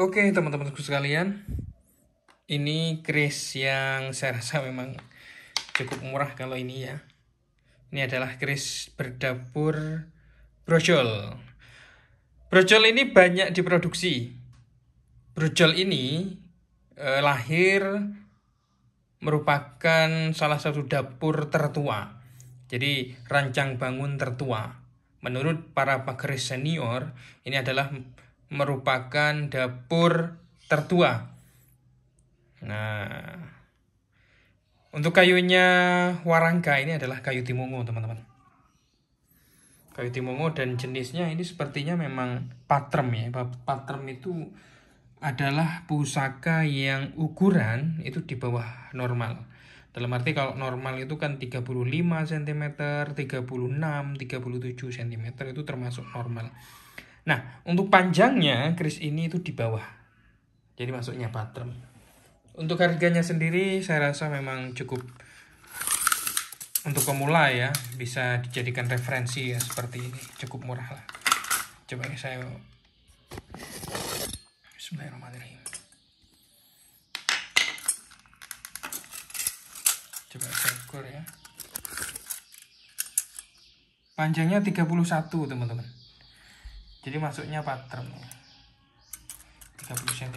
Oke okay, teman-temanku sekalian, ini kris yang saya rasa memang cukup murah kalau ini ya. Ini adalah kris berdapur brojol. Brojol ini banyak diproduksi. Brojol ini eh, lahir merupakan salah satu dapur tertua. Jadi rancang bangun tertua. Menurut para pekeris senior, ini adalah merupakan dapur tertua. Nah, untuk kayunya warangka ini adalah kayu timungu, teman-teman. Kayu timungu dan jenisnya ini sepertinya memang patrem ya. Patrem itu adalah pusaka yang ukuran itu di bawah normal. Dalam arti kalau normal itu kan 35 cm, 36, 37 cm itu termasuk normal. Nah, untuk panjangnya keris ini itu di bawah. Jadi masuknya patrem. Untuk harganya sendiri saya rasa memang cukup untuk pemula ya, bisa dijadikan referensi ya seperti ini. Cukup murah lah. Coba ini ya, saya Bismillahirrahmanirrahim. Coba saya ukur ya. Panjangnya 31, teman-teman jadi masuknya pattern 30 ya. cm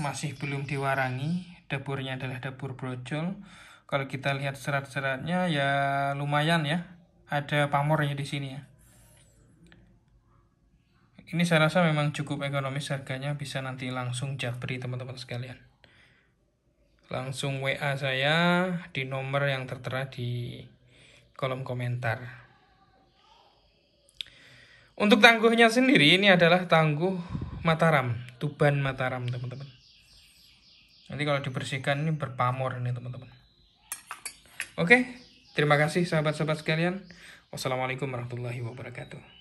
masih belum diwarangi dapurnya adalah dapur brojol kalau kita lihat serat-seratnya ya lumayan ya ada pamornya di sini ya ini saya rasa memang cukup ekonomis harganya bisa nanti langsung jabri teman-teman sekalian langsung WA saya di nomor yang tertera di kolom komentar untuk tangguhnya sendiri ini adalah tangguh Mataram, Tuban Mataram, teman-teman. Nanti kalau dibersihkan ini berpamor ini, teman-teman. Oke, terima kasih sahabat-sahabat sekalian. Wassalamualaikum warahmatullahi wabarakatuh.